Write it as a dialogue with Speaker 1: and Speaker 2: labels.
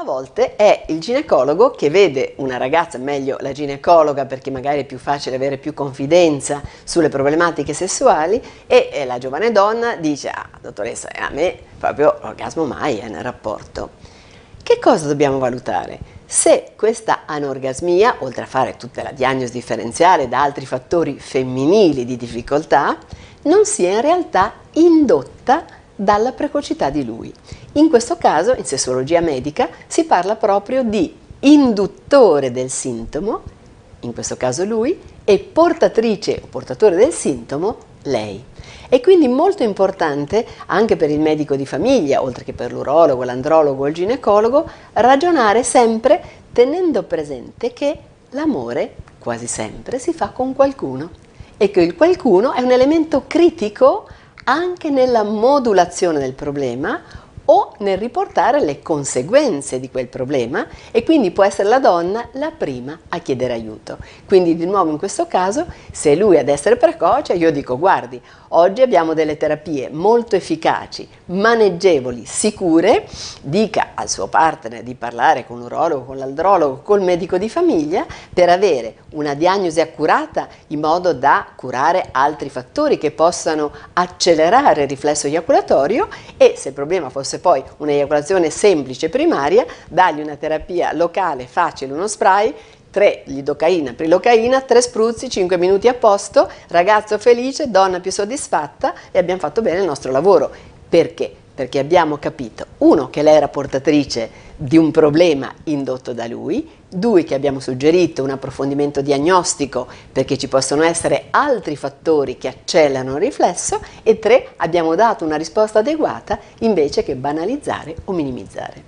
Speaker 1: A volte è il ginecologo che vede una ragazza, meglio la ginecologa perché magari è più facile avere più confidenza sulle problematiche sessuali e la giovane donna dice ah dottoressa a me proprio orgasmo mai è nel rapporto. Che cosa dobbiamo valutare? Se questa anorgasmia, oltre a fare tutta la diagnosi differenziale da altri fattori femminili di difficoltà, non sia in realtà indotta dalla precocità di lui. In questo caso, in sessologia medica, si parla proprio di induttore del sintomo, in questo caso lui, e portatrice o portatore del sintomo, lei. È quindi molto importante anche per il medico di famiglia, oltre che per l'urologo, l'andrologo o il ginecologo, ragionare sempre tenendo presente che l'amore quasi sempre si fa con qualcuno e che il qualcuno è un elemento critico anche nella modulazione del problema o nel riportare le conseguenze di quel problema e quindi può essere la donna la prima a chiedere aiuto. Quindi di nuovo in questo caso se lui ad essere precoce io dico guardi oggi abbiamo delle terapie molto efficaci, maneggevoli, sicure, dica al suo partner di parlare con l'urologo, con l'andrologo, col medico di famiglia per avere una diagnosi accurata in modo da curare altri fattori che possano accelerare il riflesso eiaculatorio e se il problema fosse poi un'eiaculazione semplice primaria, dargli una terapia locale facile, uno spray 3 lidocaina, prilocaina, 3 spruzzi, 5 minuti a posto, ragazzo felice, donna più soddisfatta e abbiamo fatto bene il nostro lavoro. Perché? Perché abbiamo capito, uno, che lei era portatrice di un problema indotto da lui, due che abbiamo suggerito un approfondimento diagnostico perché ci possono essere altri fattori che accelerano il riflesso e tre abbiamo dato una risposta adeguata invece che banalizzare o minimizzare.